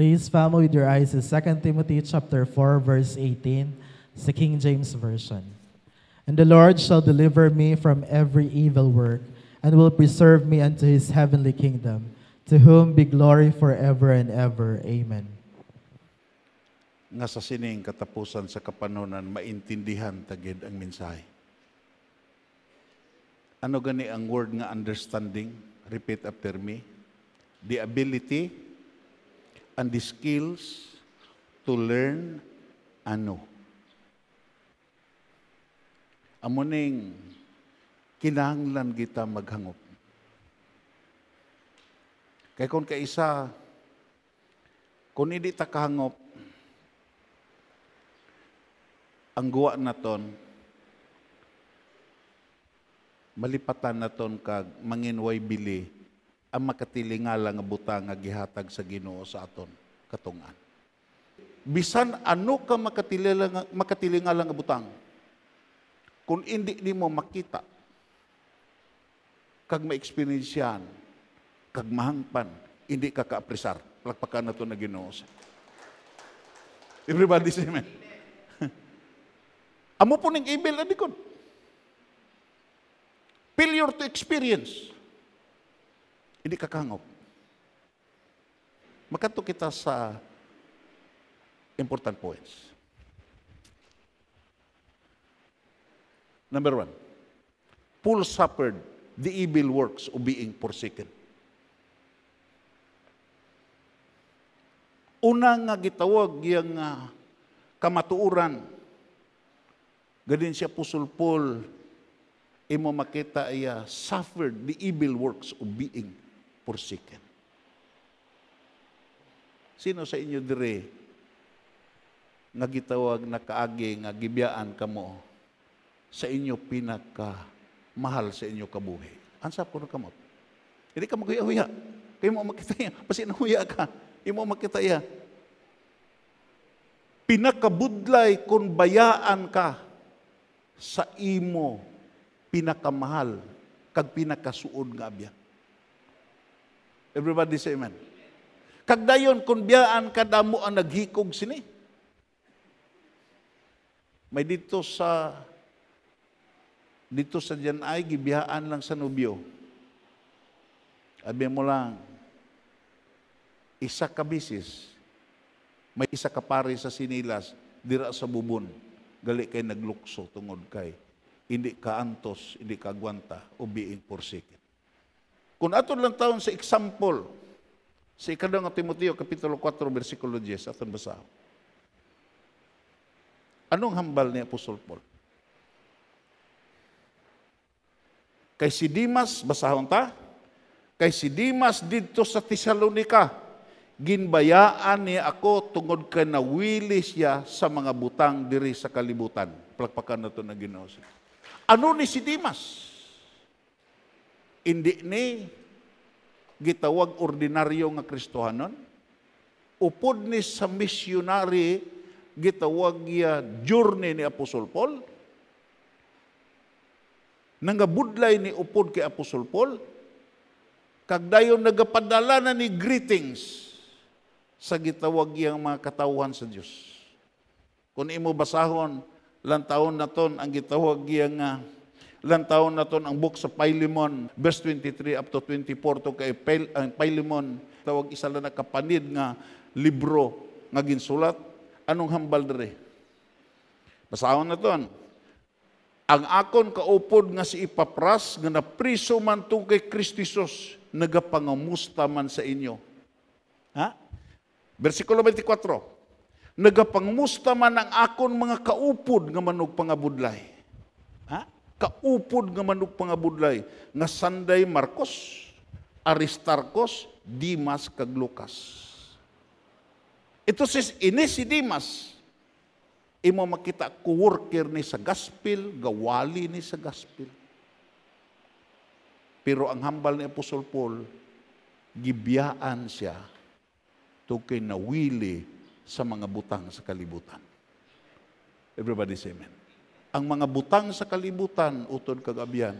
Please follow with your eyes is 2 Timothy chapter 4 verse 18, it's the King James version. And the Lord shall deliver me from every evil work and will preserve me unto his heavenly kingdom, to whom be glory forever and ever. Amen. Nasa sining katapusan sa kapanunan, maintindihan tagid ang mensahe. Ano gani ang word nga understanding? Repeat after me. The ability and the skills to learn ano. Amuning kinahanglan kita maghangop. Kay kung kaisa, kung hindi ta kahangop, ang guwa naton, malipatan naton kag manginway bili ang makatilingala nga butang nga gihatag sa Ginoo sa aton katungan. Bisan ano ka makatilingala, makatilingala nga butang, kung hindi nimo makita, kag ma-experience maexperiensyahan, kag mahangpan, hindi ka kaapresar. Palakpakan na to na Ginoo sa. Everybody say amen. Amo po ning evil adikon. Failure to experience hindi kakangop. kangog. kita sa important points. Number one, Paul suffered the evil works of being forsaken. Una nga gitawag yang uh, kamatuuran. Gadin siya pusulpol, imo makita iya ah, suffered the evil works of being forsaken. Sino sa inyo dire nga gitawag na kaagi nga gibyaan kamo sa inyo pinaka mahal sa inyo kabuhi? Ansap ko kamo? kamot. Hindi ka maguya-uya. Kayo mo makita iya. Pasinahuya ka. Imo makita iya. Pinakabudlay kung bayaan ka sa imo pinakamahal kag pinakasuod nga abya. Everybody say amen. Kagdayon, dayon kun biyaan kadamo ang naghikog sini. May dito sa dito sa diyan ay gibiyaan lang sa nobyo. Abi mo lang isa ka bisis may isa ka pare sa sinilas dira sa bubon gali kay naglukso tungod kay hindi ka antos, hindi ka gwanta, o being forsaken. Kung ato lang taon sa example, sa ikadang Timoteo, Kapitulo 4, versikulo 10, aton basa. Anong hambal ni Apostol Paul? Kay si Dimas, basahon ta? Kay si Dimas didto sa Tesalonika, ginbayaan niya ako tungod kay nawili siya sa mga butang diri sa kalibutan. Palakpakan na ito na ginawa Ano ni si Dimas? Hindi ni gitawag ordinaryo nga Kristohanon. Upod ni sa missionary gitawag ya journey ni Apostol Paul. Nangabudlay ni upod kay Apostol Paul. Kagdayon nagapadala na ni greetings sa gitawag yang mga katauhan sa Dios. kun imo basahon, lang taon na ton ang gitawag yang uh, ah, Ilang taon na ang book sa Philemon, verse 23 up to 24 to kay ang ah, tawag isa lang na kapanid nga libro nga ginsulat. Anong hambal dere? Basahon na ton. Ang akon kaupod nga si Ipapras nga napriso man tong kay Kristisos nagapangamusta man sa inyo. Ha? Versikulo 24 nagapangmusta man ang akon mga kaupod nga manugpangabudlay. Ha? kaupod nga manok pangabudlay nga Sanday Marcos, Aristarchos, Dimas kag Lucas. Ito sis ini si Dimas. Imo makita ko worker ni sa gospel, gawali ni sa gospel. Pero ang hambal ni Apostol Paul, gibiyaan siya na nawili sa mga butang sa kalibutan. Everybody say amen ang mga butang sa kalibutan, utod kagabian,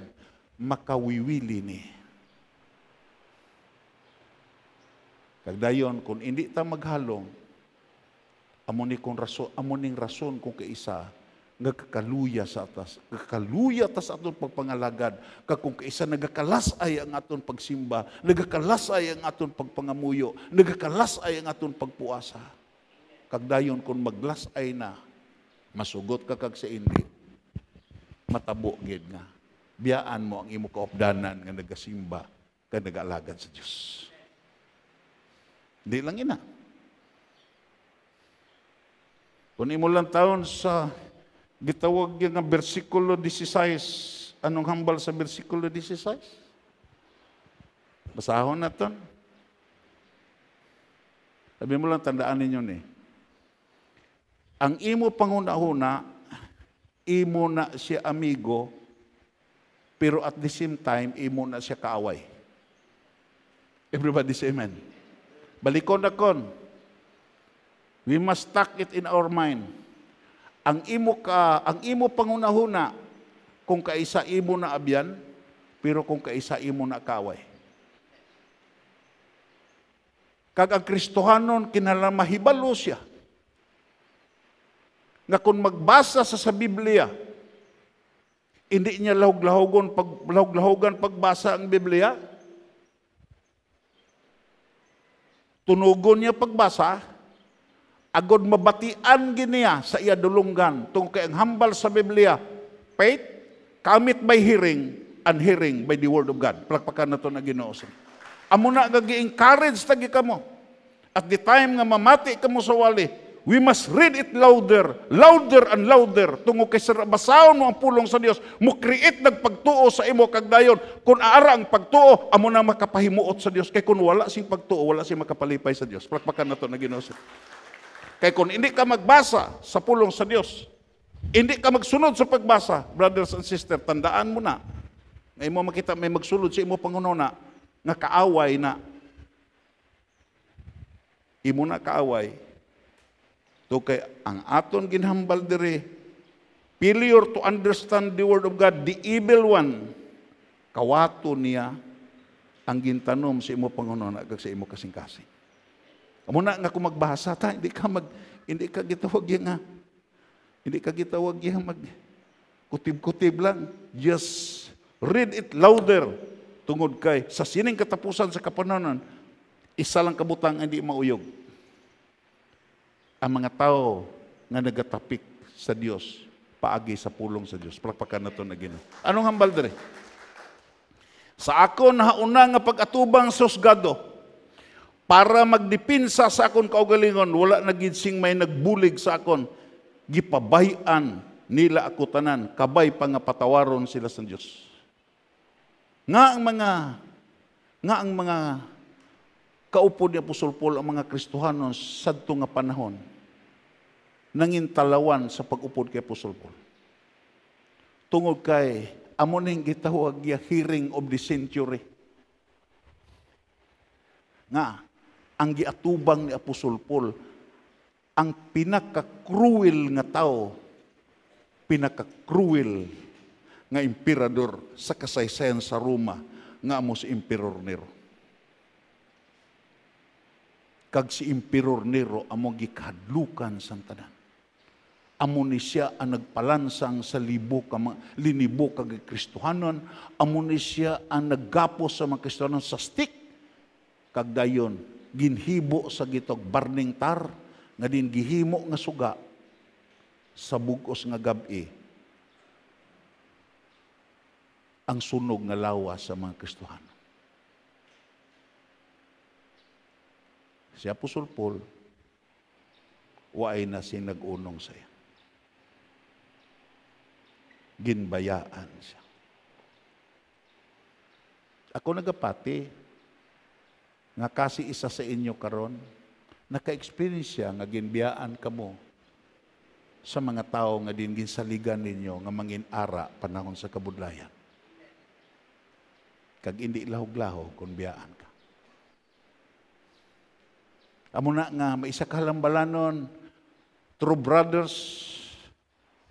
makawiwili ni. Kagdayon, kun indi ta maghalong, amo ni kung rason, amo ning rason kung kaisa, nagkakaluya sa atas. kakaluya ta sa aton pagpangalagad. Kag kung kaisa nagakalasay ang aton pagsimba, nagakalasay ang aton pagpangamuyo, nagakalasay ang aton pagpuasa. Kagdayon, kung maglasay na, masugot ka kag sa indi, matabo gid nga. Biyaan mo ang imo kaopdanan nga nagasimba nga nagaalagan sa Dios. di lang ina. kun imo lang taon sa gitawag nga bersikulo 16, anong hambal sa bersikulo 16? Basahon naton to. Sabi mo lang, tandaan ninyo ni. Ang imo panguna-una imo na siya amigo, pero at the same time, imo na siya kaaway. Everybody say amen. Balikon na kon. We must tuck it in our mind. Ang imo ka, ang imo pangunahuna kung kaisa imo na abyan, pero kung kaisa imo na kaway. Kag ang Kristohanon kinala mahibalo siya nga kung magbasa sa sa Biblia, hindi niya lahog-lahogon, pag, lahog-lahogan pagbasa ang Biblia. Tunugon niya pagbasa, agod mabatian giniya sa iya dulungan tungkol kay ang hambal sa Biblia. Faith, kamit by hearing, and hearing by the word of God. Palakpakan na ito na ginoosin. Amo na nga encourage tagi kamo At the time nga mamati kamo sa wali, We must read it louder, louder and louder, tungo kay sir, basahon mo ang pulong sa Dios, mo create nagpagtuo sa imo kag dayon, kun ara ang pagtuo, amo na makapahimuot sa Dios kay kun wala sing pagtuo, wala sing makapalipay sa Dios. Palakpakan nato na Ginoo. Kay kun hindi ka magbasa sa pulong sa Dios, hindi ka magsunod sa pagbasa, brothers and sisters, tandaan mo na. May mo makita may magsulod sa imo na nga kaaway na imo na kaaway To kay ang aton ginhambal diri failure to understand the word of God, the evil one, kawato niya ang gintanom sa imo pangunon kag sa imo kasingkasi kasing Amo na nga kung magbahasa ta, hindi ka mag hindi ka gitawag yan nga. Hindi ka gitawag yan mag kutib-kutib lang. Just read it louder tungod kay sa sining katapusan sa kapananan, isa lang kabutang hindi mauyog ang mga tao nga nagatapik sa Dios paagi sa pulong sa Dios palakpakan nato na Ginoo anong hambal dere sa akon hauna nga pag-atubang susgado para magdipinsa sa akon kaugalingon wala na gid sing may nagbulig sa akon gipabayan nila ako tanan kabay pa nga patawaron sila sa Dios nga ang mga nga ang mga Kaupo ni Apostol Paul ang mga Kristohanon sa nga panahon nangin talawan sa pag-upod kay Apostol Paul. Tungod kay amuning gitawag ya hearing of the century. Nga, ang giatubang ni Apostol Paul, ang pinaka-cruel nga tao, pinaka-cruel nga emperador sa kasaysayan sa Roma nga amo si Emperor Nero kag si Emperor Nero among gikadlukan sang tanan. Amo ni siya ang nagpalansang sa libo ka linibo kag Kristohanon, amo ni siya ang naggapos sa mga Kristohanon sa stick kag dayon ginhibo sa gitog burning tar nga din gihimo nga suga sa bugos nga gabi ang sunog nga lawa sa mga Kristohanon. si Apostol Paul, waay na sinagunong saya. Ginbayaan siya. Ako nagapati, nga kasi isa sa inyo karon, naka-experience siya nga ginbiyaan kamo sa mga tao nga din ginsaligan ninyo nga mangin ara panahon sa kabudlayan. Kag hindi lahog-lahog kung biyaan Amo na nga, may isa kahambalanon, true brothers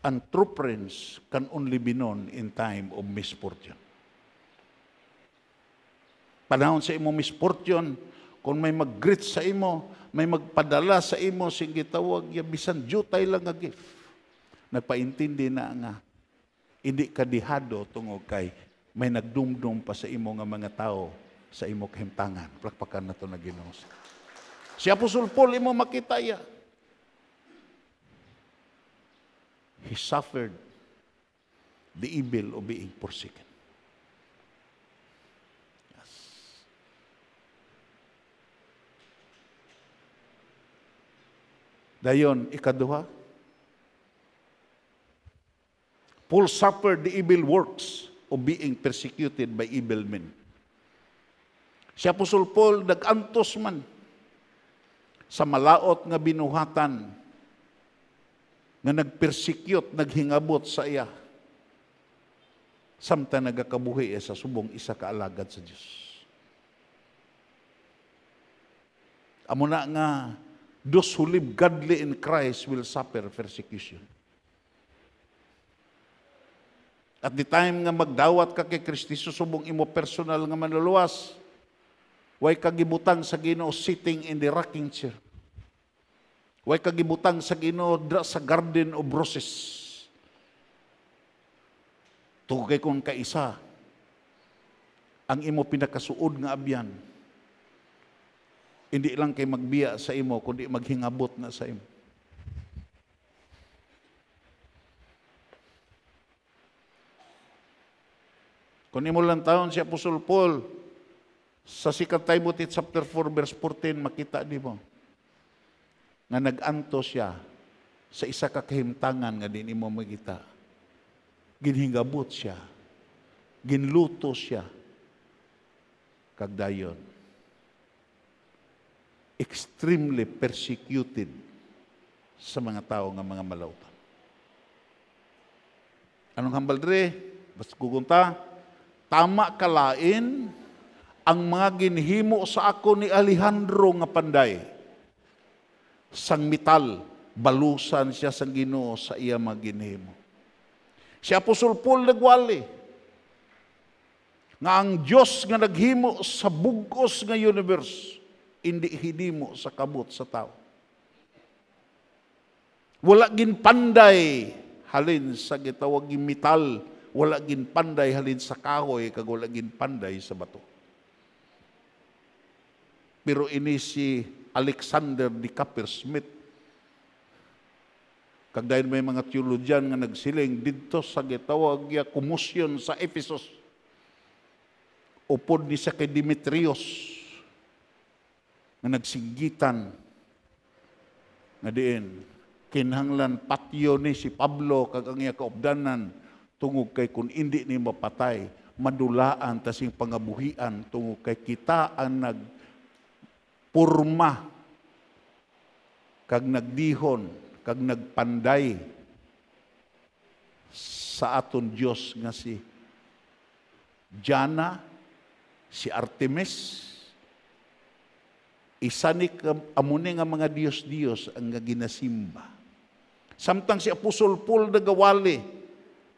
and true friends can only be known in time of misfortune. Panahon sa imo misfortune, kung may mag-greet sa imo, may magpadala sa imo, sing gitawag, bisan jutay lang nga gift. Nagpaintindi na nga, hindi ka dihado tungod kay may nagdumdum pa sa imo nga mga tao sa imo kahimtangan. Plakpakan na ito na ginusin. Si Apostle Paul, imo makita ya. He suffered the evil of being forsaken. Yes. Dayon, ikaduha, Paul suffered the evil works of being persecuted by evil men. Si Apostle Paul, nagantos man, sa malaot nga binuhatan nga nagpersecute, naghingabot sa iya. Samtang nagakabuhi eh, sa subong isa kaalagad sa Dios. Amo na nga, those who live godly in Christ will suffer persecution. At the time nga magdawat ka kay Kristi, subong imo personal nga manluluwas, Way kagibutan sa Ginoo sitting in the rocking chair. Way kagibutan sa Ginoo dra sa garden of roses. Tugay kong kaisa ang imo pinakasuod nga abyan. Hindi lang kay magbiya sa imo, kundi maghingabot na sa imo. Kung imo lang taon si Apostol Paul, sa sikat Timothy chapter 4 verse 14, makita di mo nga naganto siya sa isa ka kahimtangan nga din mo makita. Ginhingabot siya. Ginluto siya. Kagdayon. Extremely persecuted sa mga tao nga mga malautan. Anong hambal dre? Basta kugunta, tama kalain ang mga ginhimo sa ako ni Alejandro nga panday. Sang mital, balusan siya sang Ginoo sa iya mga ginhimo. Si Apostol Paul nagwali nga ang Dios nga naghimo sa bugos nga universe indi hidimo sa kabut sa tao. Wala gin panday halin sa gitawag mital, wala gin panday halin sa kahoy kag wala gin panday sa bato. Pero ini si Alexander de Coppersmith. Kag dahil may mga teologian nga nagsiling didto sa gitawag ya kumusyon sa Ephesus. Upod ni sa kay Demetrios nga nagsigitan nga diin kinahanglan patyo ni si Pablo kag ang iya kaobdanan tungod kay kun indi ni mapatay madulaan ta tasing pangabuhian tungod kay kita ang nag purma kag nagdihon, kag nagpanday sa aton Dios nga si Jana, si Artemis, isa ni amune nga mga Dios-Dios ang nga ginasimba. Samtang si Apostol Paul nagawali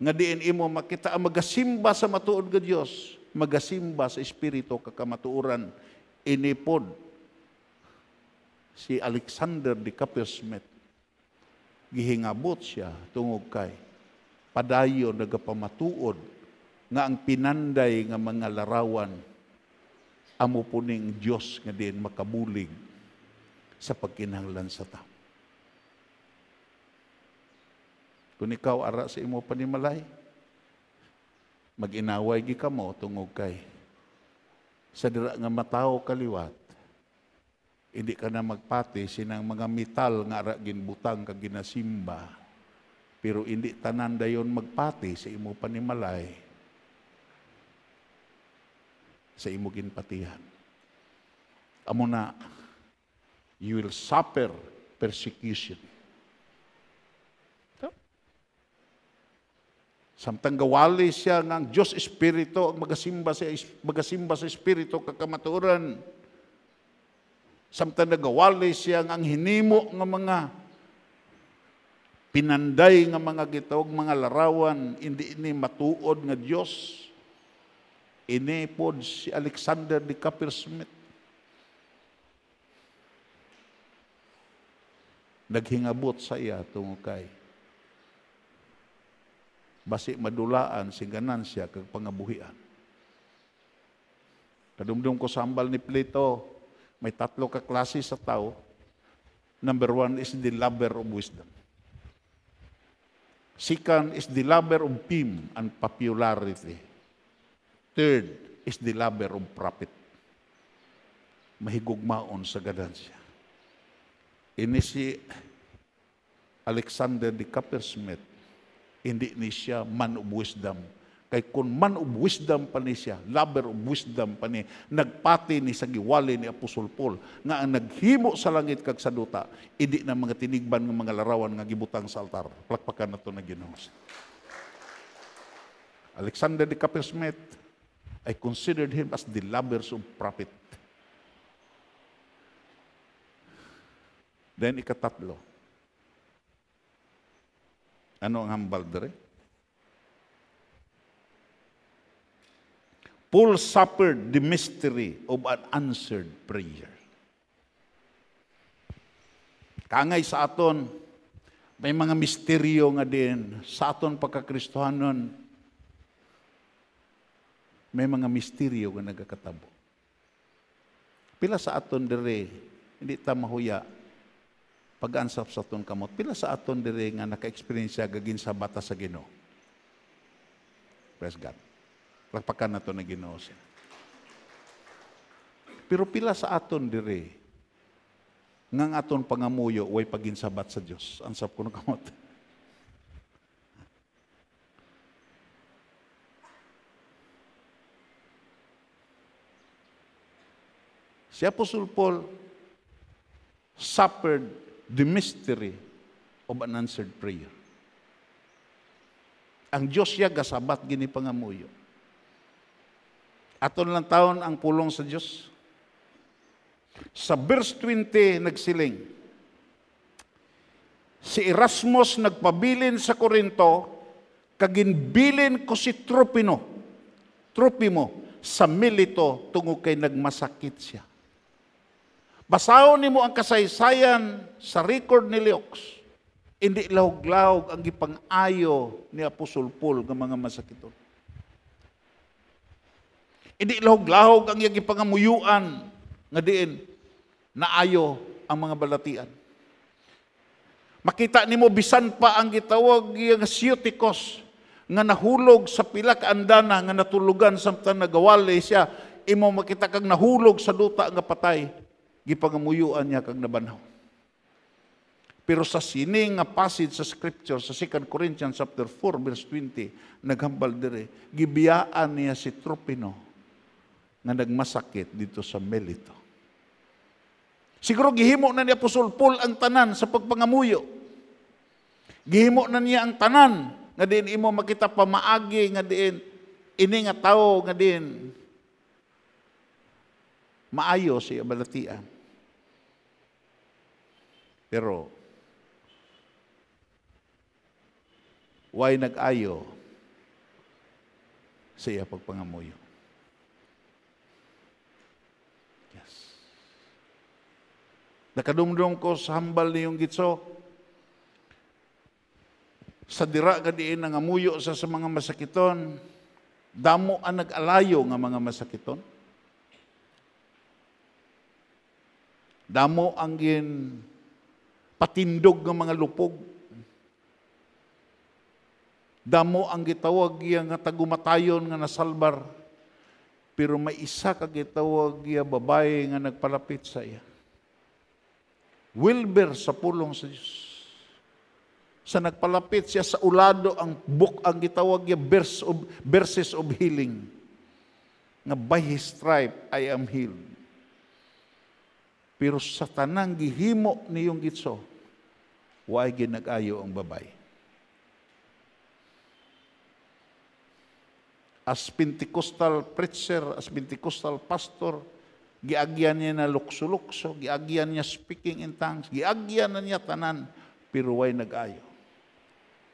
nga diin imo makita ang magasimba sa matuod nga Dios, magasimba sa espiritu kakamatuoran inipod si Alexander de Kapersmet. Gihingabot siya tungog kay padayon nagapamatuod nga ang pinanday nga mga larawan amo puning Dios nga din makabulig sa pagkinahanglan sa tao. Kung ikaw ara sa imo panimalay, mag-inaway gi kamo tungod kay sa dira nga matao kaliwat hindi ka na magpati sinang mga metal nga ara ginbutang ka ginasimba. Pero hindi tanan dayon magpati sa imo panimalay sa imo ginpatihan. Amo na you will suffer persecution. Samtang gawali siya ng Diyos Espiritu, magasimba sa, magasimba sa Espiritu, kakamaturan. Samtang nagawali siya ang hinimo ng mga pinanday ng mga gitawag mga larawan, hindi ini matuod nga Dios. Ini pod si Alexander de Coppersmith. Naghingabot sa iya tungo kay basi madulaan sing ganan siya kag pangabuhian. Kadumdum ko sambal ni Plato, may tatlo ka klase sa tao. Number one is the lover of wisdom. Second is the lover of fame and popularity. Third is the lover of profit. Mahigugmaon sa ganansya. Ini si Alexander the Coppersmith, hindi ni siya man of wisdom Kay kun man of wisdom pa ni siya, lover of wisdom pa ni, nagpati ni sa giwali ni Apostol Paul, nga ang naghimo sa langit kag sa duta, idi na mga tinigban ng mga larawan nga gibutang sa altar. Plakpakan na to na Ginoo. Alexander de Coppersmith, I considered him as the lovers of prophet. Then ikatatlo. Ano ang hambal dere? Paul suffered the mystery of an answered prayer. Kangay sa aton, may mga misteryo nga din sa aton pagkakristohanon. May mga misteryo nga nagakatabo. Pila sa aton dere, hindi ta mahuya pag-ansap sa aton kamot. Pila sa aton dere nga naka-experience gagin sa bata sa Ginoo. Praise God. Lakpakan na to na Ginoo siya. Pero pila sa aton dire ngang aton pangamuyo way paginsabat sa Dios. Ansap ko nakamot. Si Apostle Paul suffered the mystery of unanswered prayer. Ang Diyos siya gasabat gini pangamuyo. Aton lang taon ang pulong sa Dios. Sa verse 20 nagsiling. Si Erasmus nagpabilin sa Korinto, kaginbilin ko si Tropino, Tropimo, sa Milito tungo kay nagmasakit siya. Basahon nimo ang kasaysayan sa record ni Leox. Hindi lahog-lahog ang gipang-ayo ni Apostol Paul ng mga masakiton. Hindi lahog-lahog ang iyang ipangamuyuan nga diin na ayo ang mga balatian. Makita nimo bisan pa ang gitawag nga siotikos nga nahulog sa pilak ka andana nga natulugan samtang nagawali siya imo makita kag nahulog sa duta nga patay gipangamuyuan niya kag nabanaw. Pero sa sining nga passage sa scripture sa 2 Corinthians chapter 4 verse 20 naghambal dire gibiyaan niya si Tropino na nagmasakit dito sa Melito. Siguro gihimo na ni Apostol Paul ang tanan sa pagpangamuyo. Gihimo na niya ang tanan nga din imo makita pamaagi nga din ini nga tawo nga din maayo si balatian. Pero why nag-ayo sa iya pagpangamuyo? Nakadungdong ko sa hambal niyong gitso. Sa dira ka diin nga muyo sa sa mga masakiton, damo ang nag-alayo nga mga masakiton. Damo ang gin patindog nga mga lupog. Damo ang gitawag iya nga tagumatayon nga nasalbar. Pero may isa ka gitawag iya babae nga nagpalapit sa iya. Wilber sa pulong sa Diyos. Sa nagpalapit siya sa ulado ang book ang gitawag niya verse of, verses of healing. Nga by his stripe I am healed. Pero sa tanang gihimo niyong gitso, waay ginagayo ang babay. As Pentecostal preacher, as Pentecostal pastor, Giagyan niya na lukso-lukso, giagyan niya speaking in tongues, giagyan na niya tanan, pero way nag-ayo.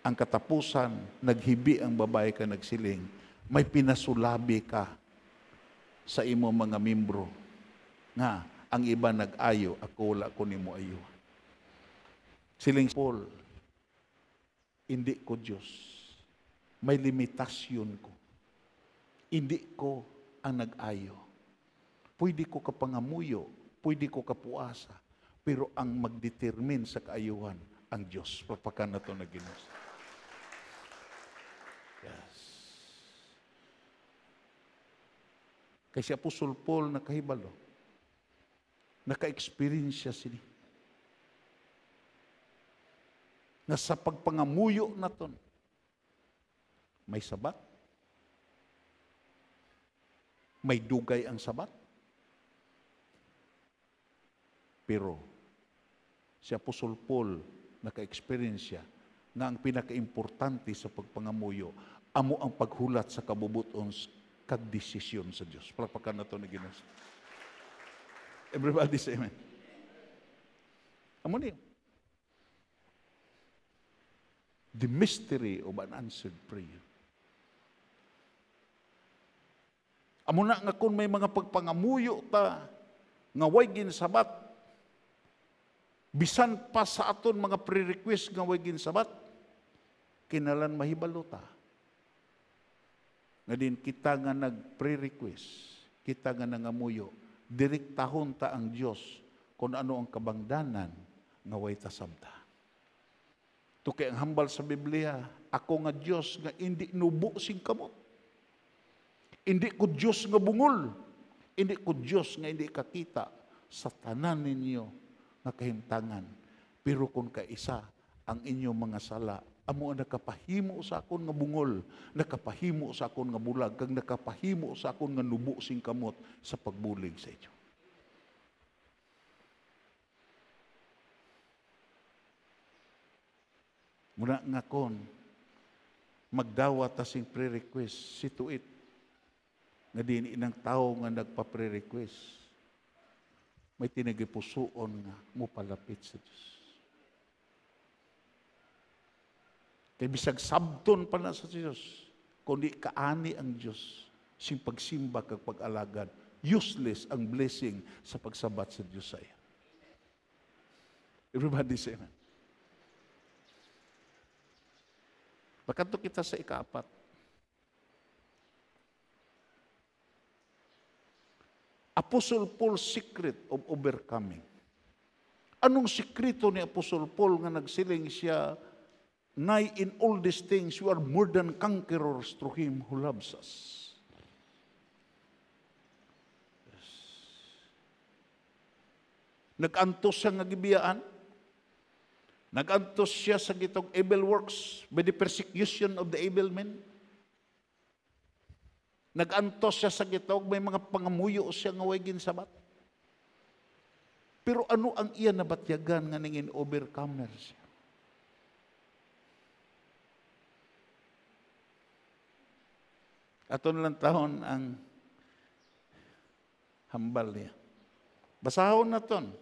Ang katapusan, naghibi ang babae ka nagsiling, may pinasulabi ka sa imo mga membro. Nga, ang iba nag-ayo, ako wala ko nimo ayo. Siling Paul, hindi ko Diyos. May limitasyon ko. Hindi ko ang nag-ayo Pwede ko ka pangamuyo, pwede ko kapuasa, pero ang magdetermine sa kaayuhan, ang Diyos. Papakan na ito na ginos. Yes. Kasi Apostol Paul nakahibalo. Naka-experience siya sini. Na sa pagpangamuyo na ton, may sabat, may dugay ang sabat, Pero si Apostol Paul naka-experience na ang pinaka-importante sa pagpangamuyo amo ang paghulat sa kabubuton kag desisyon sa Dios. Palakpakan na to ni Ginoo. Everybody say amen. Amo ni. The mystery of an answered prayer. Amo na nga kun may mga pagpangamuyo ta nga way ginasabat Bisan pa sa aton mga pre-request nga way ginsabat, kinalan mahibalota. Nga din kita nga nag-pre-request, kita nga nangamuyo, direktahon ta ang Dios kung ano ang kabangdanan nga way tasabta. To ang hambal sa Biblia, ako nga Dios nga hindi nubo sing kamot. Hindi ko Dios nga bungol. Hindi ko Dios nga hindi kakita sa tanan ninyo nga kahintangan. Pero kung kaisa ang inyong mga sala, amo nakapahimo sa akon nga bungol, nakapahimo sa akon nga bulag, kag nakapahimo sa akon nga nubo sing kamot sa pagbulig sa inyo. Muna nga kon, magdawat ta sing pre-request, situit, na din inang tao nga nagpa-pre-request may tinagipusoon nga mo palapit sa Diyos. Kay bisag sabton pa na sa Diyos, kundi kaani ang Diyos, sing pagsimba kag pag-alagad, useless ang blessing sa pagsabat sa Diyos sa iya. Everybody say amen. Bakato kita sa ikapat. Apostle Paul's secret of overcoming. Anong sikreto ni Apostle Paul nga nagsiling siya, Nay, in all these things, you are more than conquerors through Him who loves us. Yes. Nagantos siya nga gibiyaan. Nagantos siya sa gitong evil works by the persecution of the evil men. Nagantos siya sa gitawag, may mga pangamuyo siya nga wagin sa bat. Pero ano ang iya na batyagan nga ningin overcomer siya? Aton lang taon ang hambal niya. Basahon na ton.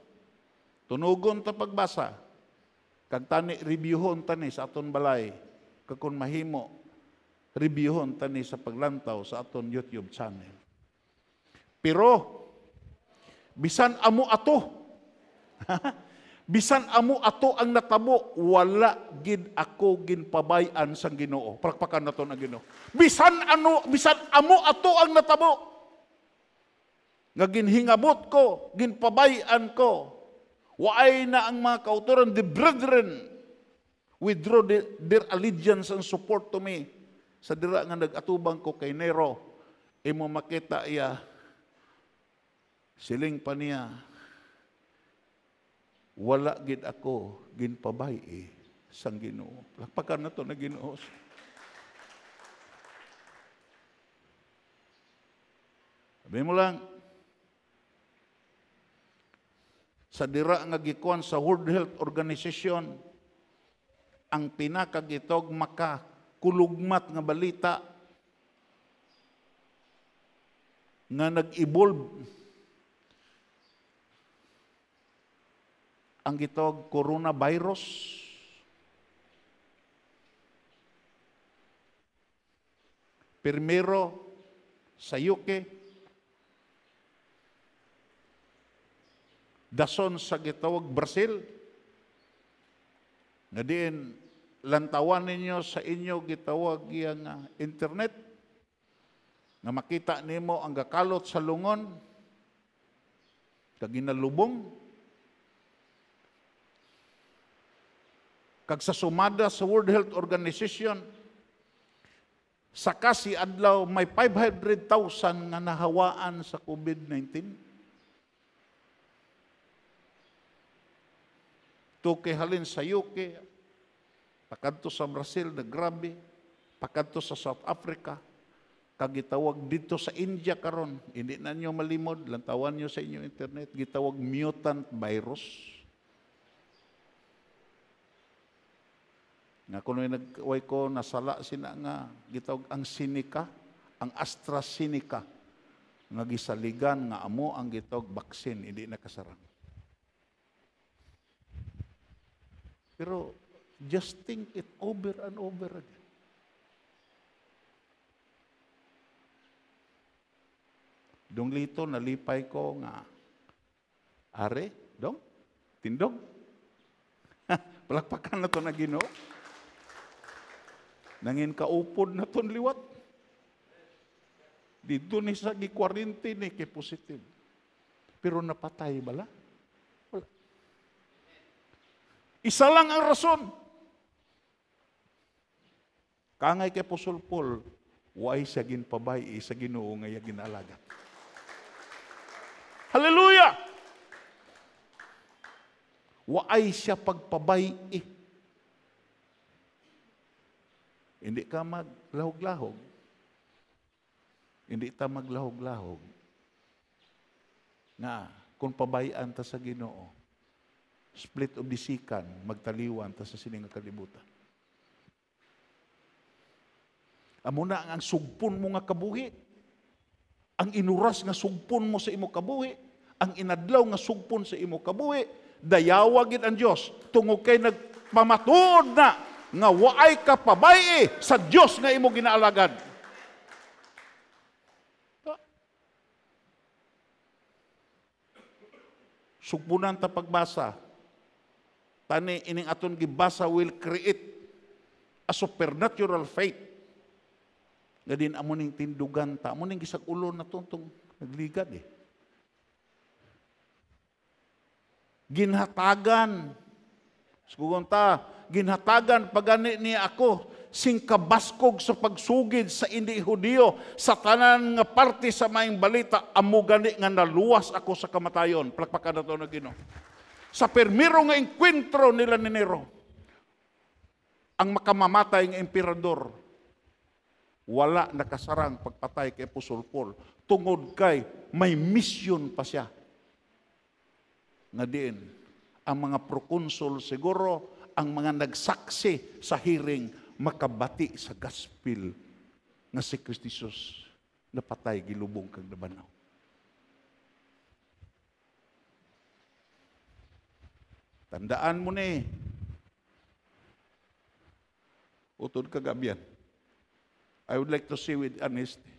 Tunugon ta pagbasa. Kagtani, reviewhon tani sa aton balay. Kakon mahimo, reviewon tani sa paglantaw sa aton YouTube channel. Pero bisan amo ato bisan amo ato ang natabo wala gid ako ginpabayan sang Ginoo. Pakpakan naton ang Ginoo. Bisan ano bisan amo ato ang natabo nga ginhingabot ko, ginpabayan ko. Waay na ang mga kauturan, the brethren, withdraw their allegiance and support to me sa dira nga nagatubang ko kay Nero, imo makita iya, siling pa niya, wala gid ako ginpabay eh, sang Ginoo. Lakpakan na to na Ginoo. Sabi mo lang, sa dira nga gikuan sa World Health Organization, ang pinakagitog maka kulugmat nga balita nga nag-evolve ang gitawag coronavirus. Primero sa UK, dason sa gitawag Brazil, na diin lantawan ninyo sa inyo gitawag yang uh, internet nga makita nimo ang gakalot sa lungon kag ginalubong kag sa sumada sa World Health Organization sa kasi adlaw may 500,000 nga nahawaan sa COVID-19 Tuke halin sa UK, pakanto sa Brazil, nagrabe, pakanto sa South Africa, kagitawag gitawag dito sa India karon hindi na nyo malimod lantawan nyo sa inyo internet gitawag mutant virus nga kuno nagway ko nasala sina nga gitawag ang sinika ang AstraZeneca nga gisaligan nga amo ang gitawag vaccine hindi nakasarang pero Just think it over and over again. Dong lito, nalipay ko nga. Are, dong, tindog. Palakpakan na to na gino. Nangin kaupod na to liwat. Dito ni sa gi 40 ni kay positive. Pero napatay bala? Wala. Isa lang ang rason. Kangay kay Apostol Paul, Why siya ginpabay, isa eh, ginoo nga iya ginalagat. Hallelujah! Waay siya pagpabay eh. Hindi ka maglahog-lahog. Hindi ta maglahog-lahog. Na, kung pabayan ta sa ginoo, split of the sikan, magtaliwan ta sa sining kalibutan. Amo na ang sugpon mo nga kabuhi. Ang inuras nga sugpon mo sa imo kabuhi. Ang inadlaw nga sugpon sa imo kabuhi. Dayawagin ang Dios Tungo kay nagpamatuod na nga waay ka pabaye sa Dios nga imo ginaalagad. Sugpunan ta pagbasa. Tani ining aton gibasa will create a supernatural faith nga din amo ning tindugan ta amo ning gisag ulo na tuntong nagligad eh ginhatagan sugon ta ginhatagan pagani ni ako sing kabaskog sa pagsugid sa indi Hudiyo sa tanan nga parte sa maing balita amo gani nga naluwas ako sa kamatayon palakpakan to na gino sa permiro nga engkwentro nila ni Nero ang makamamatay nga emperador wala nakasarang pagpatay kay Apostol Paul tungod kay may mission pa siya. Nga diin, ang mga prokonsul siguro, ang mga nagsaksi sa hearing, makabati sa gospel nga si Kristisos napatay gilubong kag nabanaw. Tandaan mo ni, utod kagabian I would like to say with honesty,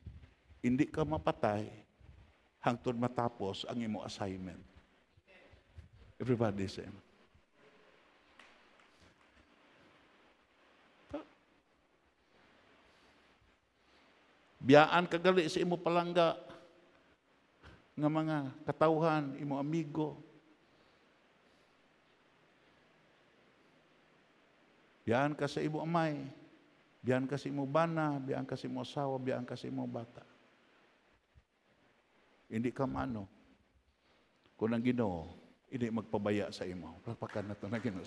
hindi ka mapatay hangtod matapos ang imo assignment. Everybody say, Biyaan kagali sa imo palangga ng mga katauhan, imo amigo. Biyaan ka sa imo amay. Biyan kasi mo bana, biyan kasi mo asawa, biyan kasi mo bata. Hindi ka mano. Kung ang ginoo, hindi magpabaya sa imo. Papakan na ito na ginoo.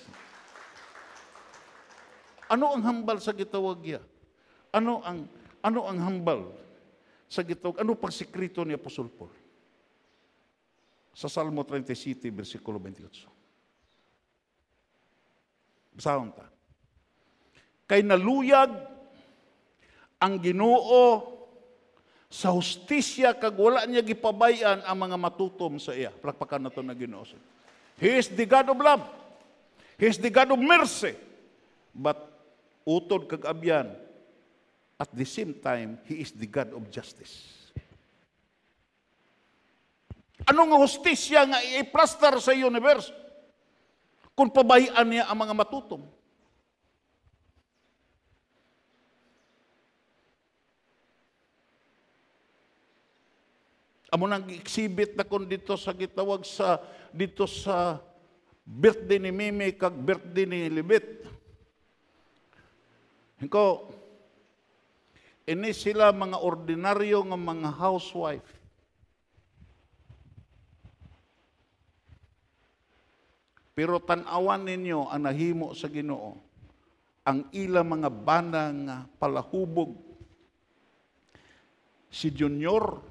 Ano ang hambal sa gitawag gitawagya? Ano ang ano ang hambal sa gitawag? Ano pang sikrito ni Apostol Paul? Sa Salmo 37, versikulo 28. Basahan tayo kay naluyag ang Ginoo sa hustisya kag wala niya gipabayan ang mga matutom sa iya. Palakpakan nato na Ginoo. He is the God of love. He is the God of mercy. But utod kag abyan at the same time he is the God of justice. Ano nga hustisya nga i-plaster sa universe? Kung pabayaan niya ang mga matutom. Amo nang exhibit na kun dito sa gitawag sa dito sa birthday ni Mimi kag birthday ni Libit. Ko, ini sila mga ordinaryo nga mga housewife. Pero tanawan ninyo ang nahimo sa Ginoo, ang ila mga banang palahubog. Si Junior,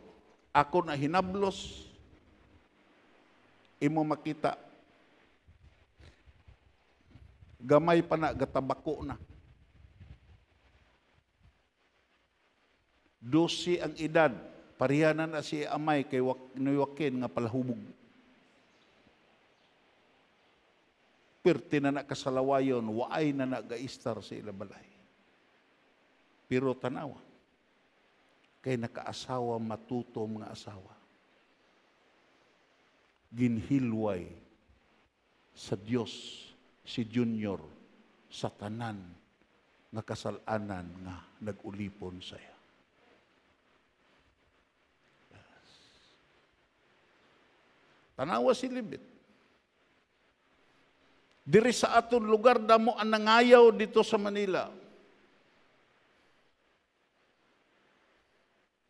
ako na hinablos, imo makita. Gamay pa na, gatabako na. Dosi ang edad, parihanan na si amay kay wak, niwakin nga palahubog. Pirti na na kasalawayon, waay na nagaistar gaistar sa ilabalay. Pero tanawa, kay nakaasawa matuto mga asawa. Ginhilway sa Dios si Junior sa tanan nga kasalanan nga nagulipon saya. Yes. Tanawa si Libit. Diri sa aton lugar damo ang nangayaw dito sa Manila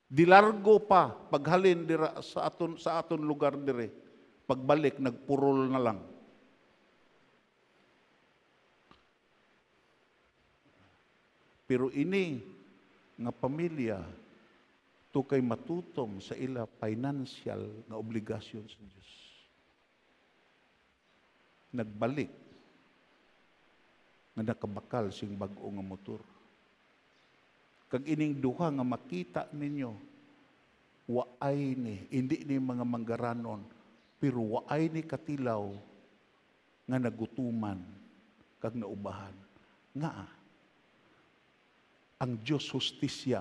Dilargo pa paghalin dira sa aton sa aton lugar dire. Pagbalik nagpurol na lang. Pero ini nga pamilya to kay matutong sa ila financial nga obligasyon sa Dios. Nagbalik nga nakabakal sing bag-o nga motor. Kag ining duha nga makita ninyo, waay ni, hindi ni mga manggaranon, pero waay ni katilaw nga nagutuman kag naubahan. Nga, ang Dios hustisya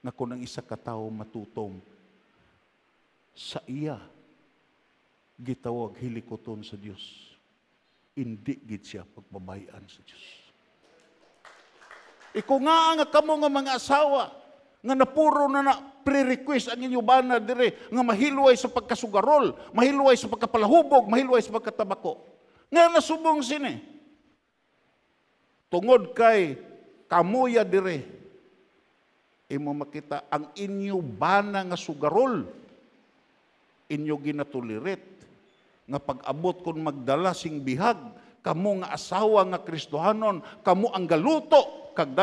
nga kun ang isa ka tawo matutom sa iya gitawag hilikoton sa Dios hindi gid siya pagbabayan sa Dios Ikunga nga kamo nga mga asawa nga napuro na na pre-request ang inyo bana dire nga mahiluway sa pagkasugarol, mahiluway sa pagkapalahubog, mahiluway sa pagkatabako. Nga nasubong sini. Tungod kay kamuya dire imo makita ang inyo bana nga sugarol inyo ginatulirit nga pag-abot kon magdala sing bihag kamo nga asawa nga Kristohanon kamo ang galuto kag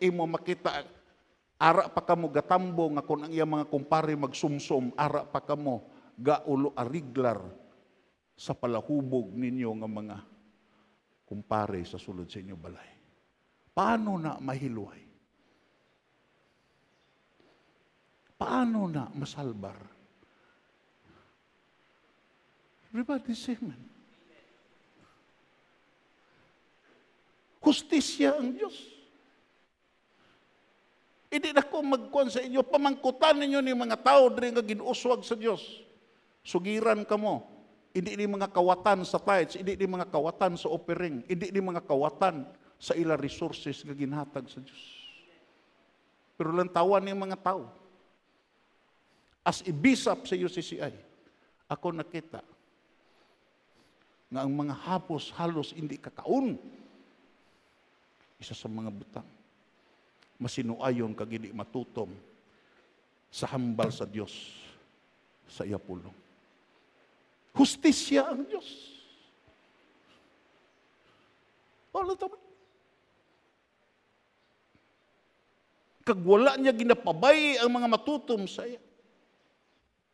imo makita ara pa kamo gatambo nga kun ang iya mga kumpare magsumsum ara pa kamo gaulo ariglar sa palahubog ninyo nga mga kumpare sa sulod sa inyo balay. Paano na mahilway? Paano na masalbar? Everybody say amen. Hustisya ang Diyos. Hindi na ko magkuhan sa inyo, pamangkutan ninyo ni mga tao diri nga ginuuswag sa Diyos. Sugiran ka mo. Hindi ni mga kawatan sa tithes, hindi ni mga kawatan sa offering, hindi ni mga kawatan sa ila resources nga ginhatag sa Diyos. Pero lang tawan ni mga tao. As a bishop sa UCCI, ako nakita nga ang mga hapos halos hindi kakaon isa sa mga butang. Masinuayon kag hindi matutom sa hambal sa Dios sa iya pulong. Hustisya ang Dios. Wala tama. Kag wala niya ginapabay ang mga matutom sa iya.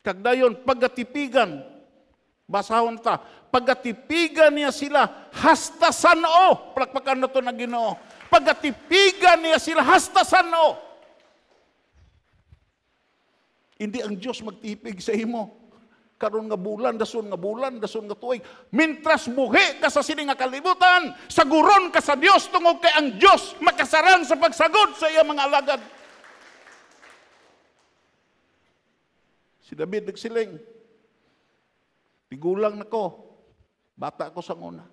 Kag dayon pagatipigan Basahon ta. Pagatipigan niya sila, hasta sano. Palakpakan na to na ginoo. Pagatipigan niya sila, hasta sano. Hindi ang Diyos magtipig sa imo. Karon nga bulan, dason nga bulan, dason nga tuig. Mintras buhi ka sa sini nga kalibutan, saguron ka sa Dios tungod kay ang Dios makasarang sa pagsagot sa iya mga alagad. Si David nagsiling, Tigulang nako. Bata ko sang una.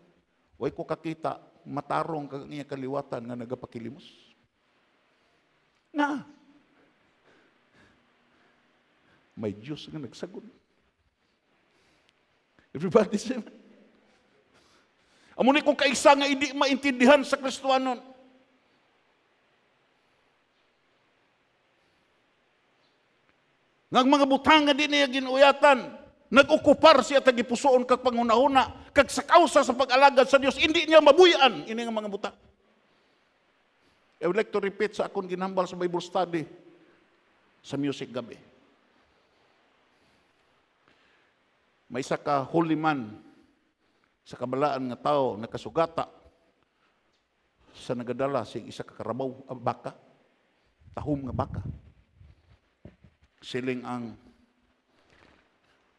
Way ko kakita, matarong kag niya kaliwatan nga nagapakilimos. Na, may Diyos nga nagsagot. Everybody say, Amo ni kung kaisa nga hindi maintindihan sa Kristuanon. Nga mga butang nga di niya ginuyatan, Nagukupar siya tagipusoon kag pangunahuna, kag sa sa pag-alagad sa Dios, hindi niya mabuyan ini nga mga buta. I would like to repeat sa akong ginambal sa Bible study sa music gabi. May isa ka holy man sa kabalaan nga tao kasugata sa nagadala sa isa ka karabaw baka, tahom nga baka. Siling ang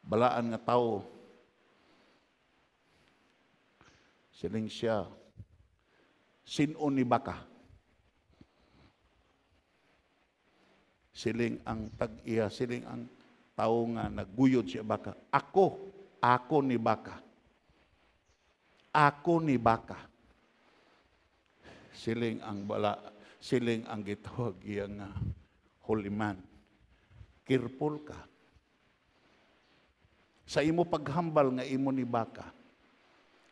balaan nga tao. Siling siya, sinon ni baka. Siling ang tag-iya, siling ang tao nga naguyod siya baka. Ako, ako ni baka. Ako ni baka. Siling ang bala, siling ang gitawag iya nga holy man. Careful ka sa imo paghambal nga imo ni baka.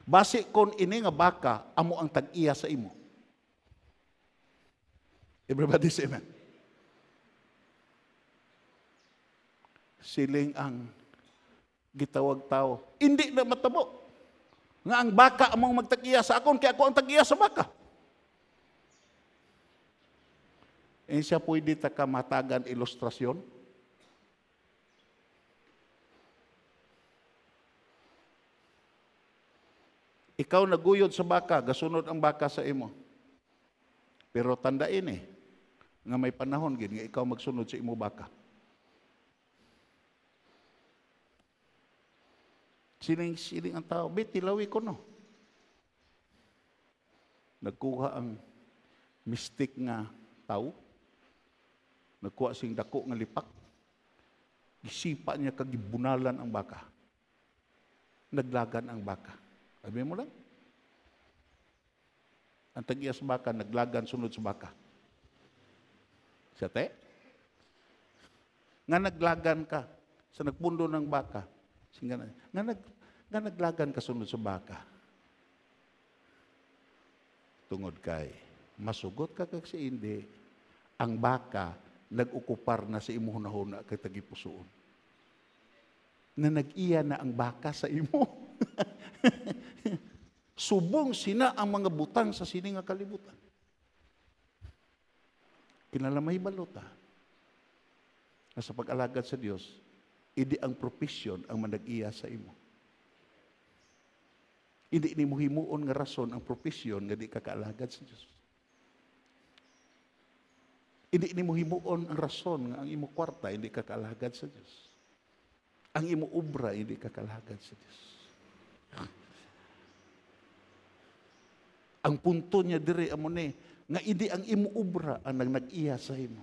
Basi kon ini nga baka amo ang tag-iya sa imo. Everybody say amen. Siling ang gitawag tao. Hindi na matabo. Nga ang baka among magtag-iya sa akon, kaya ako ang tag-iya sa baka. E siya pwede ta kamatagan ilustrasyon Ikaw naguyod sa baka, gasunod ang baka sa imo. Pero tandain eh, nga may panahon gid nga ikaw magsunod sa imo baka. Siling-siling ang tao, bet, tilawi ko no. Nagkuha ang mistake nga tao. Nagkuha sing dako nga lipak. Gisipa niya kagibunalan ang baka. Naglagan ang baka. Sabi mo lang. Ang tagiyas baka, naglagan sunod sa baka. Siya te? Nga naglagan ka sa nagpundo ng baka. Nga, nga, nag, nga naglagan ka sunod sa baka. Tungod kay, masugot ka kag si hindi, ang baka nagukupar na sa si imuhunahuna kay tagipusoon. Na nag-iya na ang baka sa imo. Subong sina ang mga butang sa sining nga kalibutan. Kinalamay balota. Sa pag-alagad sa Dios, idi ang provision ang managiya sa imo. Hindi ni muhimuon himuon nga rason ang provision nga di ka kaalagad sa Dios. Hindi ni muhimuon himuon ang rason nga ang imo kwarta hindi ka kaalagad sa Dios. Ang imo ubra hindi ka kaalagad sa Dios. Ang punto niya dire amo ni nga hindi ang imo ubra ang nag-iya sa imo.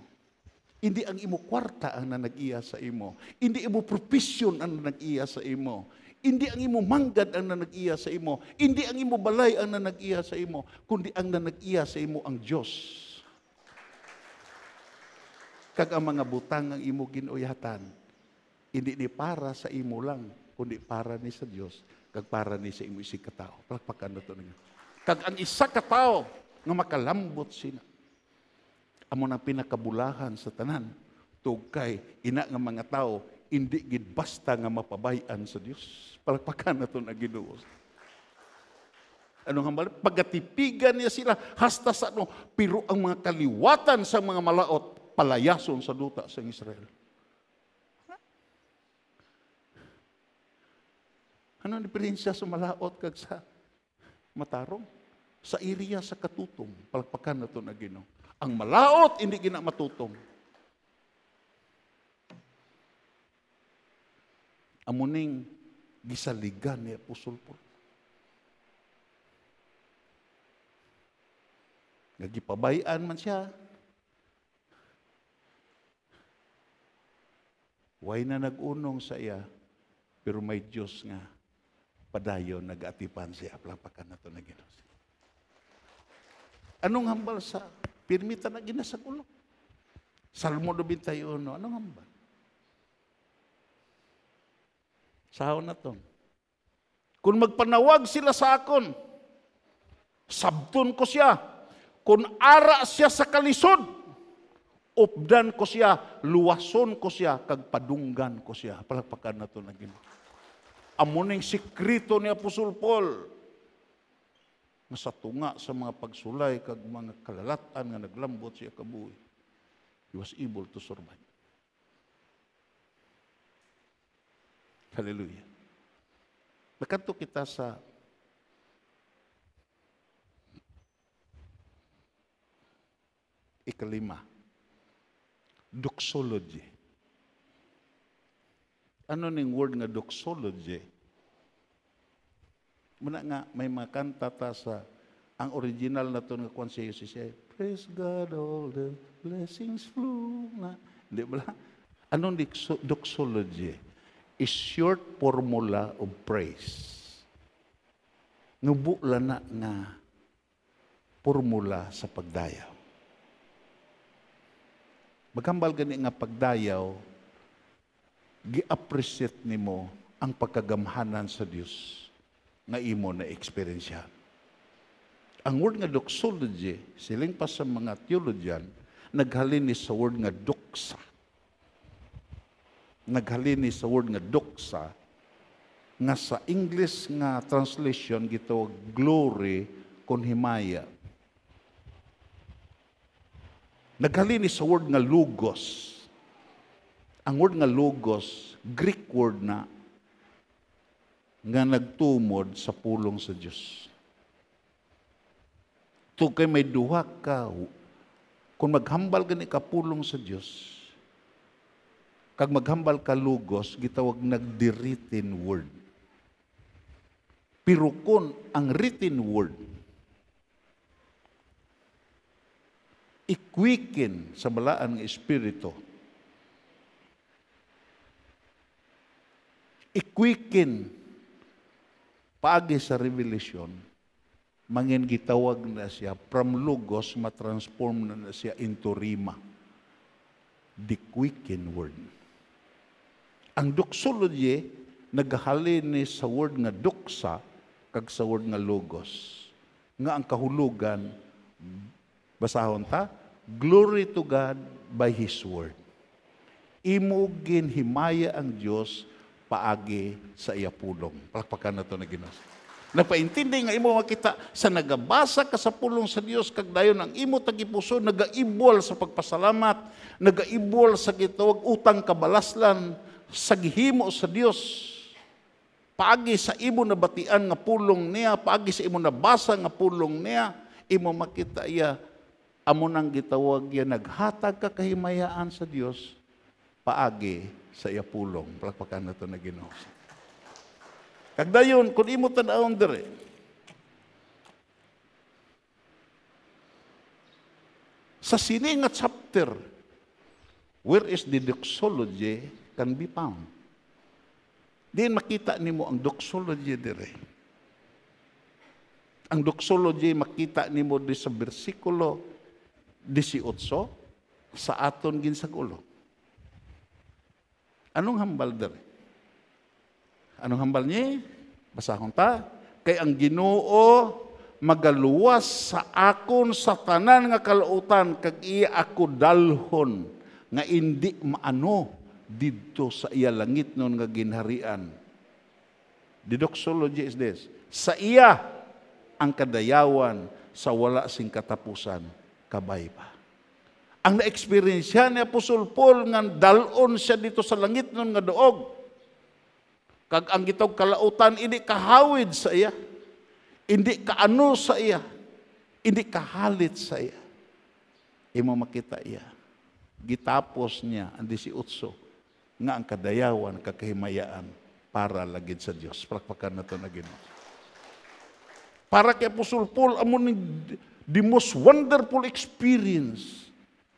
Hindi ang imo kwarta ang nag-iya sa imo. Hindi imo profession ang nag-iya sa imo. Hindi ang imo manggad ang nanag-iya sa imo. Hindi ang imo balay ang nanag-iya sa imo. Kundi ang nanag-iya sa imo ang Dios Kag ang mga butang ang imo ginoyatan, hindi ni para sa imo lang, kundi para ni sa Dios, kag para ni sa imo si katao. Palakpakan na to ninyo. Kag ang isa ka tao nga makalambot sina. Amo nang pinakabulahan sa tanan tugkay ina nga mga tao indi gid basta nga mapabayan sa Dios. Palakpakan nato na Ginoo. Ano nga mali? Pagatipigan niya sila hasta sa ano, pero ang mga kaliwatan sa mga malaot, palayason sa duta sa Israel. Ano ang diferensya sa malaot kag sa matarong. Sa iriya sa katutong, palakpakan na ito na ginong. Ang malaot, hindi gina matutong. Amuning gisaligan ni Apostol Paul. Nagipabayaan man siya. Way na nagunong sa iya, pero may Diyos nga padayon nagatipan si aplapakan na ito na Anong hambal sa pirmita na ginasagulo? Salmo 91, anong hambal? Sahon na to. Kung magpanawag sila sa akon, sabton ko siya. Kung ara siya sa kalisod, updan ko siya, luwason ko siya, kagpadunggan ko siya. Palakpakan na to na ginawa. amuning sikrito ni Apostol Paul nga sa tunga sa mga pagsulay kag mga kalalatan nga naglambot siya kabuhi he was able to survive hallelujah Nakanto kita sa ikalima, doxology. Ano ning word nga doxology? Muna nga, may mga kanta ta sa ang original na to nga kwan si Jesus. Ay, eh, Praise God, all the blessings flow na. Hindi ba? Anong doxology? Is short formula of praise. Nubukla na nga formula sa pagdayaw. Magkambal gani nga pagdayaw, gi-appreciate nimo ang pagkagamhanan sa Dios nga imo na eksperyensya. Ang word nga doxology, siling pa sa mga theologian, naghalinis sa word nga doxa. Naghalinis sa word nga doxa, nga sa English nga translation, gitawag glory kon himaya. Naghalinis sa word nga logos. Ang word nga logos, Greek word na nga nagtumod sa pulong sa Dios. Tugkay may duha ka kung maghambal gani ka pulong sa Dios. Kag maghambal ka lugos gitawag nag written word. Pero kun ang written word ikwikin sa balaan ng Espiritu. Ikwikin paagi sa revelation, mangin gitawag na siya from logos matransform na, na siya into rima the quickened word ang doxology naghali ni sa word nga doxa kag sa word nga logos nga ang kahulugan basahon ta glory to God by his word imugin himaya ang Dios paagi sa iya pulong. Palakpakan na to na ginas. Napaintindi nga imo makita sa nagabasa ka sa pulong sa Dios kag dayon ang imo tagipuso nagaibol sa pagpasalamat, nagaibol sa gitawag utang kabalaslan sa gihimo sa Dios. Paagi sa imo na batian nga pulong niya, paagi sa imo na basa nga pulong niya, imo makita iya amo nang gitawag ya naghatag ka kahimayaan sa Dios paagi sa iya pulong. Palakpakan na ito na ginoo. Kagdayon, kung imo tanawon dere, sa sini nga chapter, where is the doxology can be found. Din makita nimo ang doxology dire. Ang doxology makita nimo di sa bersikulo 18 sa aton ginsagulo. Anong hambal dere? Anong hambal niya? Basahon ta. Kay ang ginoo magaluwas sa akon sa tanan nga kalautan kag iya ako dalhon nga indi maano didto sa iya langit nun nga ginharian. Didoxology is this. Sa iya ang kadayawan sa wala sing katapusan kabay pa. Ang na-experience ni Apostol Paul nga dalon siya dito sa langit nun nga doog. Kag ang gitog kalautan, hindi kahawid sa iya. Hindi kaano sa iya. Hindi kahalit sa iya. Imo makita iya. Gitapos niya ang 18 nga ang kadayawan, kakahimayaan para lagid sa Dios. Prakpakan na ito na ginawa. Para kay Apostol Paul, amon the most wonderful experience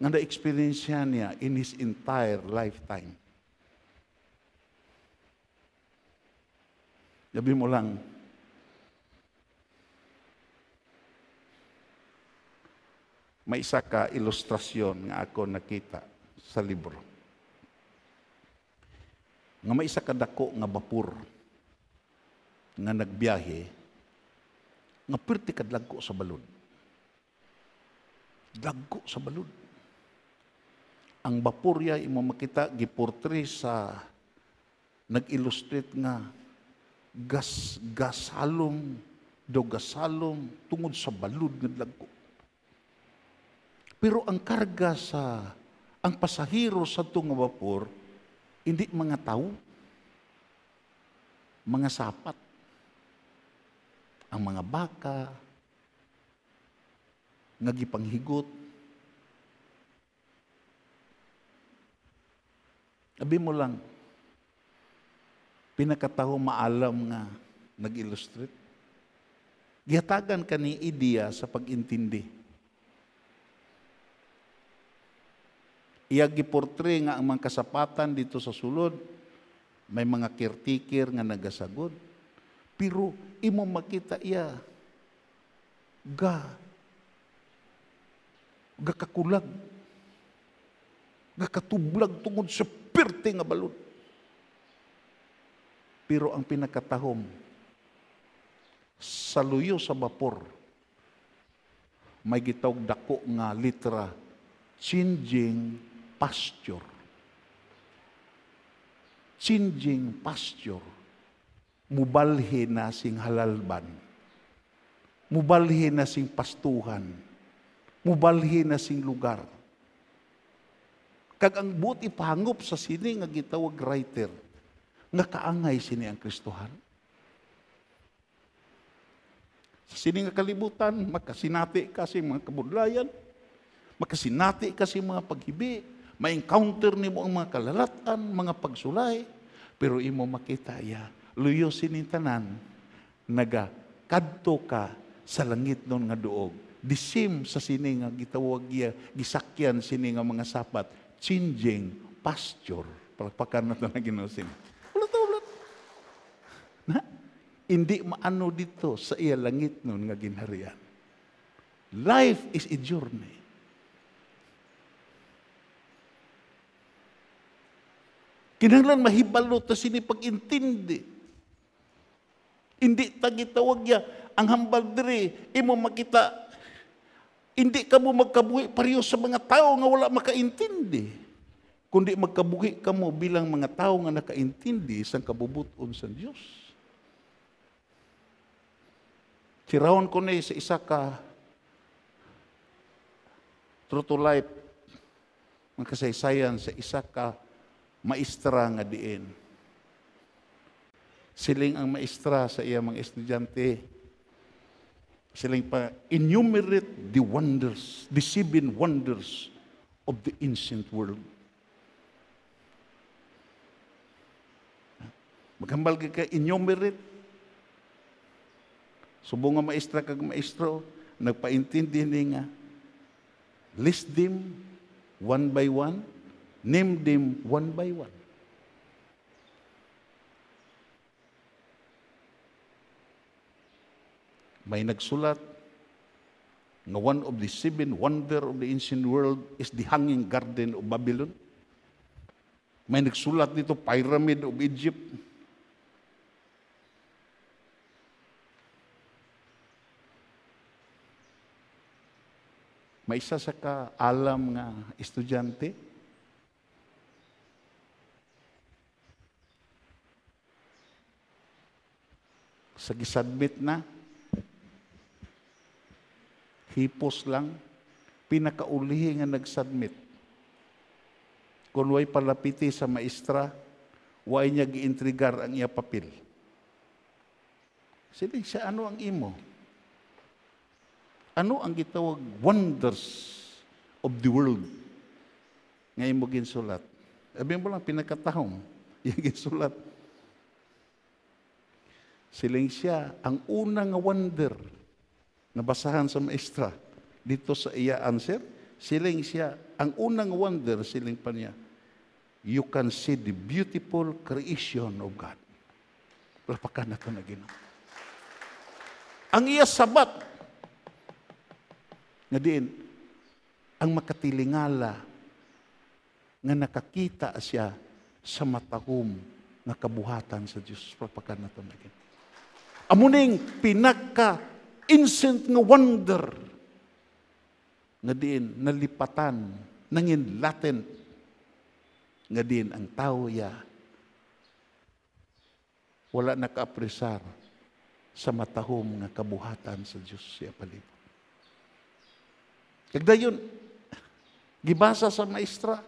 na na-experience niya in his entire lifetime. Sabi mo lang, may isa ka ilustrasyon nga ako nakita sa libro. Nga may isa ka dako nga bapur nga nagbiyahe nga perti kadlagko sa balon. Dagko sa balon ang bapurya imo makita giportray sa nag-illustrate nga gas gasalom do gasalom tungod sa balud ng lagko. Pero ang karga sa ang pasahiro sa tung bapor hindi mga tao mga sapat ang mga baka nga gipanghigot Sabi mo lang, pinakataho maalam nga nag-illustrate. Gihatagan ka ni ideya sa pag-intindi. Iya giportray nga ang mga kasapatan dito sa sulod, may mga kirtikir nga nagasagod. Pero imo makita iya ga gakakulag gakatublag tungod sa swerte nga balod. Pero ang pinakatahom, sa luyo sa bapor, may gitawag dako nga litra, changing pasture. Changing pasture. Mubalhi na sing halalban. Mubalhi na sing pastuhan. Mubalhi na sing lugar. Kag ang buti pangup sa sini nga gitawag writer, nakaangay sini ang Kristohan. Sa sini nga kalibutan, makasinati kasi mga kabudlayan, makasinati kasi mga paghibi, ma-encounter nimo ang mga kalalatan, mga pagsulay, pero imo makita ya, luyo sini tanan, naga kadto ka sa langit nun nga duog. Disim sa sini nga gitawag ya, gisakyan sini nga mga sapat, changing pasture. Palakpakan natin ang ginusin. Ulat ano ulat. Na, hindi maano dito sa iya langit nun nga ginharian. Life is a journey. Kinahanglan mahibalo ta sini pag-intindi. Hindi tagitawag ya ang hambal diri imo makita hindi ka mo magkabuhi pareho sa mga tao nga wala makaintindi. Kundi magkabuhi ka mo bilang mga tao nga nakaintindi sa kabubuton sa Diyos. Siraon ko na eh sa isa ka true to life, ang kasaysayan sa isa ka maestra nga diin. Siling ang maestra sa iya mga estudyante sila pa enumerate the wonders, the seven wonders of the ancient world. Magambal ka ka enumerate. Subong nga maestra kag maestro, nagpaintindi ni nga, list them one by one, name them one by one. May nagsulat na one of the seven wonder of the ancient world is the hanging garden of Babylon. May nagsulat dito, Pyramid of Egypt. May isa sa ka-alam nga estudyante. Sa gisubmit na, hipos lang, pinakaulihi nga nagsubmit. Kung way palapiti sa maestra, way niya giintrigar ang iya papel. Siling siya, ano ang imo? Ano ang gitawag wonders of the world nga imo ginsulat? Abi mo lang pinakatahom, iya ginsulat. Siling siya, ang unang wonder nabasahan sa maestra dito sa iya answer, siling siya, ang unang wonder siling pa niya, you can see the beautiful creation of God. Lapakan na ito na ginawa. Ang iya sabat, nga diin, ang makatilingala nga nakakita siya sa matahum nga kabuhatan sa Diyos. Lapakan na ito na ginawa. Amuning pinaka instant nga wonder nga din nalipatan nangin latent nga din ang tao ya wala nakapresar sa matahom nga kabuhatan sa Dios siya palibot. yun, gibasa sa maestra,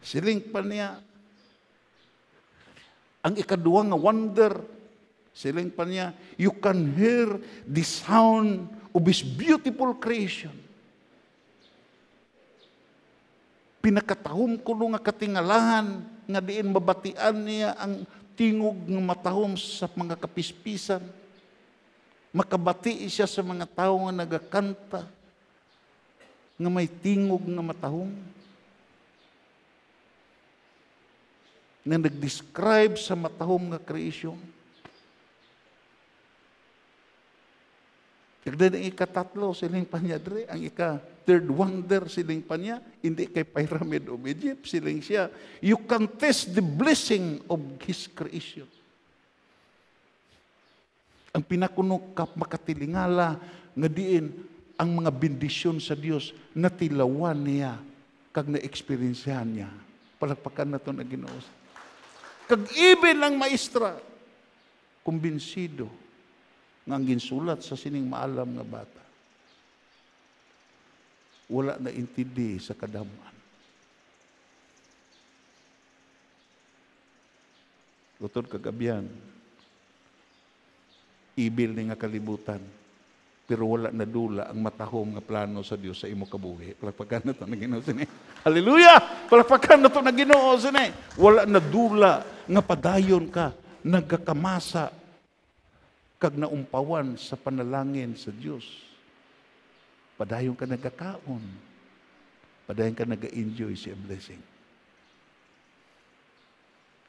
siling pa niya ang ikaduwa nga wonder Siling pa niya, you can hear the sound of His beautiful creation. Pinakatahom ko nga katingalahan nga diin mabatian niya ang tingog ng matahom sa mga kapispisan. Makabati siya sa mga tao nga nagakanta nga may tingog nga matahom. na nag-describe sa matahom nga creation. Kagda ang ikatatlo siling panya dre, ang ika third wonder siling panya, hindi kay pyramid of Egypt, siling siya. You can taste the blessing of His creation. Ang pinakunok kap makatilingala nga diin ang mga bendisyon sa Dios na tilawan niya kag na-experiencehan niya. Palagpakan na ito na Kag even lang maestra, kumbinsido nga ginsulat sa sining maalam nga bata. Wala na intindi sa kadaman. Lutod kagabian, ibil ni nga kalibutan, pero wala na dula ang matahom nga plano sa Dios sa imo kabuhi. Palakpakan na ito na ginoo sini. Hallelujah! Palakpakan na ito na ginoo sini. Wala na dula nga padayon ka, nagkakamasa kag naumpawan sa panalangin sa Dios. Padayon ka nagkakaon. Padayon ka nag-enjoy sa blessing.